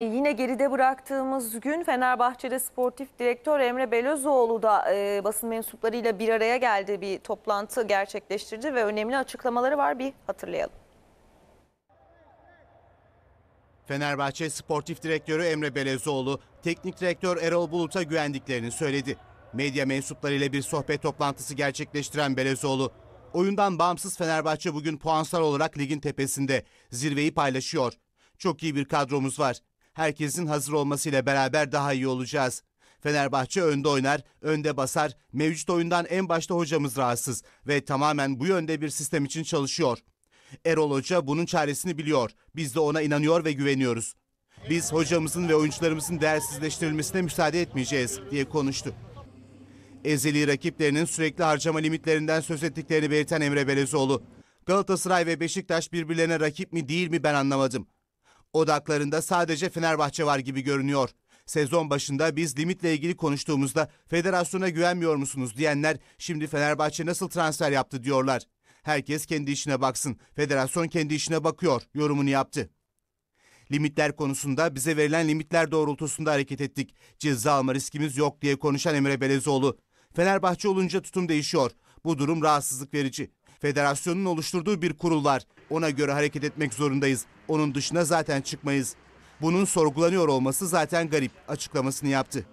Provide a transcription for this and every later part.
E, yine geride bıraktığımız gün Fenerbahçe'de sportif direktör Emre Belözoğlu da e, basın mensuplarıyla bir araya geldi. Bir toplantı gerçekleştirdi ve önemli açıklamaları var. Bir hatırlayalım. Fenerbahçe sportif direktörü Emre Belözoğlu, teknik direktör Erol Bulut'a güvendiklerini söyledi. Medya mensuplarıyla bir sohbet toplantısı gerçekleştiren Belözoğlu, oyundan bağımsız Fenerbahçe bugün puanlar olarak ligin tepesinde zirveyi paylaşıyor. Çok iyi bir kadromuz var herkesin hazır olmasıyla beraber daha iyi olacağız. Fenerbahçe önde oynar, önde basar. Mevcut oyundan en başta hocamız rahatsız ve tamamen bu yönde bir sistem için çalışıyor. Erol Hoca bunun çaresini biliyor. Biz de ona inanıyor ve güveniyoruz. Biz hocamızın ve oyuncularımızın değersizleştirilmesine müsaade etmeyeceğiz diye konuştu. Ezeli rakiplerinin sürekli harcama limitlerinden söz ettiklerini belirten Emre Belezoğlu. Galatasaray ve Beşiktaş birbirlerine rakip mi değil mi ben anlamadım. Odaklarında sadece Fenerbahçe var gibi görünüyor. Sezon başında biz limitle ilgili konuştuğumuzda federasyona güvenmiyor musunuz diyenler şimdi Fenerbahçe nasıl transfer yaptı diyorlar. Herkes kendi işine baksın. Federasyon kendi işine bakıyor yorumunu yaptı. Limitler konusunda bize verilen limitler doğrultusunda hareket ettik. Ceza alma riskimiz yok diye konuşan Emre Belezoğlu. Fenerbahçe olunca tutum değişiyor. Bu durum rahatsızlık verici. Federasyonun oluşturduğu bir kurul var. Ona göre hareket etmek zorundayız. Onun dışına zaten çıkmayız. Bunun sorgulanıyor olması zaten garip açıklamasını yaptı.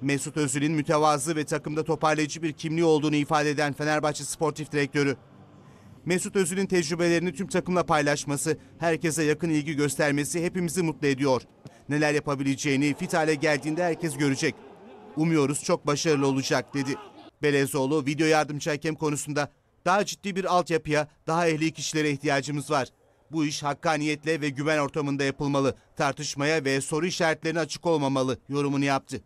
Mesut Özil'in mütevazı ve takımda toparlayıcı bir kimliği olduğunu ifade eden Fenerbahçe Sportif Direktörü. Mesut Özil'in tecrübelerini tüm takımla paylaşması, herkese yakın ilgi göstermesi hepimizi mutlu ediyor. Neler yapabileceğini fit hale geldiğinde herkes görecek. Umuyoruz çok başarılı olacak dedi. Belezoğlu video yardımcı hakem konusunda daha ciddi bir altyapıya, daha ehli kişilere ihtiyacımız var. Bu iş hakkaniyetle ve güven ortamında yapılmalı. Tartışmaya ve soru işaretlerine açık olmamalı yorumunu yaptı.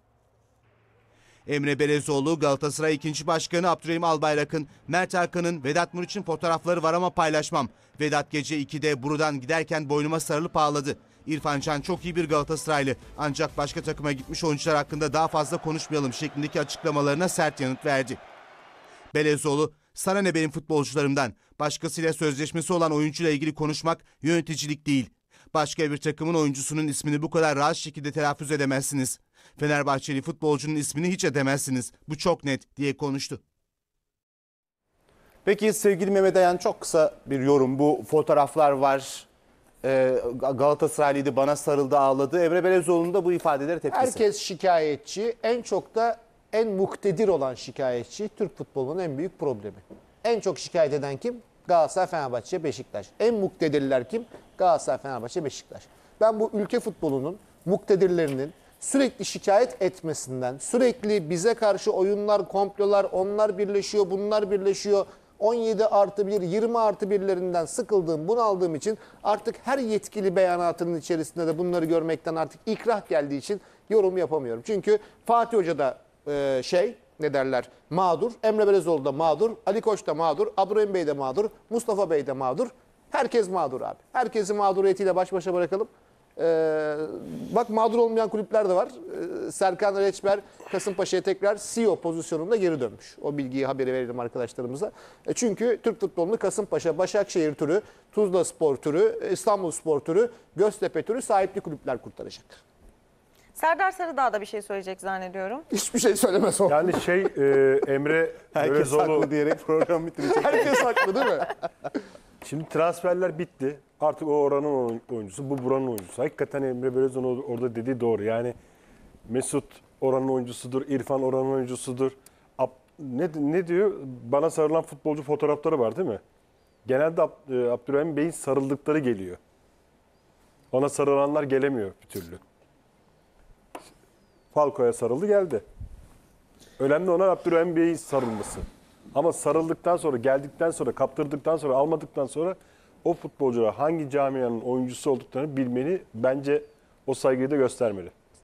Emre Belezoğlu, Galatasaray 2. Başkanı Abdurrahim Albayrak'ın, Mert Hakan'ın, Vedat Muriç'in fotoğrafları var ama paylaşmam. Vedat gece 2'de buradan giderken boynuma sarılıp ağladı. İrfan Can çok iyi bir Galatasaraylı ancak başka takıma gitmiş oyuncular hakkında daha fazla konuşmayalım şeklindeki açıklamalarına sert yanıt verdi. Belezoğlu sana ne benim futbolcularımdan? Başkasıyla sözleşmesi olan oyuncuyla ilgili konuşmak yöneticilik değil. Başka bir takımın oyuncusunun ismini bu kadar rahat şekilde telaffuz edemezsiniz. Fenerbahçeli futbolcunun ismini hiç edemezsiniz. Bu çok net diye konuştu. Peki sevgili Mehmet Ayan çok kısa bir yorum. Bu fotoğraflar var. Ee, Galatasaraylıydı bana sarıldı ağladı. Emre Belezoğlu'nun da bu ifadeleri tepkisi. Herkes şikayetçi. En çok da en muktedir olan şikayetçi Türk futbolunun en büyük problemi. En çok şikayet eden kim? Galatasaray, Fenerbahçe, Beşiktaş. En muktedirler kim? Galatasaray, Fenerbahçe, Beşiktaş. Ben bu ülke futbolunun muktedirlerinin sürekli şikayet etmesinden, sürekli bize karşı oyunlar, komplolar, onlar birleşiyor, bunlar birleşiyor. 17 artı 1, 20 artı 1'lerinden sıkıldığım, bunaldığım için artık her yetkili beyanatının içerisinde de bunları görmekten artık ikrah geldiği için yorum yapamıyorum. Çünkü Fatih Hoca da e, şey ne derler mağdur. Emre Belezoğlu da mağdur. Ali Koç da mağdur. Abdurrahim Bey de mağdur. Mustafa Bey de mağdur. Herkes mağdur abi. Herkesi mağduriyetiyle baş başa bırakalım. Ee, bak mağdur olmayan kulüpler de var. Ee, Serkan Reçber Kasımpaşa'ya tekrar CEO pozisyonunda geri dönmüş. O bilgiyi haberi verelim arkadaşlarımıza. E çünkü Türk futbolunu Kasımpaşa, Başakşehir türü, Tuzla Spor türü, İstanbul Spor türü, Göztepe türü sahipli kulüpler kurtaracak. Serdar Sarıdağ da bir şey söyleyecek zannediyorum. Hiçbir şey söylemez o. Yani şey e, Emre Herkes Görezoğlu... haklı diyerek program bitirecek. Herkes haklı değil mi? Şimdi transferler bitti. Artık o oranın oyuncusu, bu buranın oyuncusu. Hakikaten Emre Bölezoğlu orada dediği doğru. Yani Mesut oranın oyuncusudur, İrfan oranın oyuncusudur. ne, ne diyor? Bana sarılan futbolcu fotoğrafları var değil mi? Genelde Ab, e, Abdurrahim Bey'in sarıldıkları geliyor. Ona sarılanlar gelemiyor bir türlü. Falco'ya sarıldı geldi. Önemli ona Abdurrahim Bey'in sarılması. Ama sarıldıktan sonra, geldikten sonra, kaptırdıktan sonra, almadıktan sonra o futbolculara hangi camianın oyuncusu olduklarını bilmeni bence o saygıyı da göstermeli.